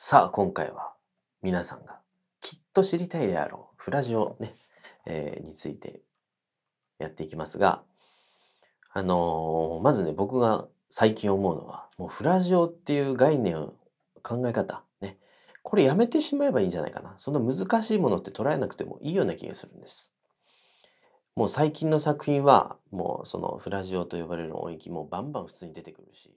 さあ今回は皆さんがきっと知りたいであろうフラジオね、えー、についてやっていきますがあのー、まずね僕が最近思うのはもうフラジオっていう概念を考え方ねこれやめてしまえばいいんじゃないかなその難しいものって捉えなくてもいいような気がするんですもう最近の作品はもうそのフラジオと呼ばれる音域もバンバン普通に出てくるし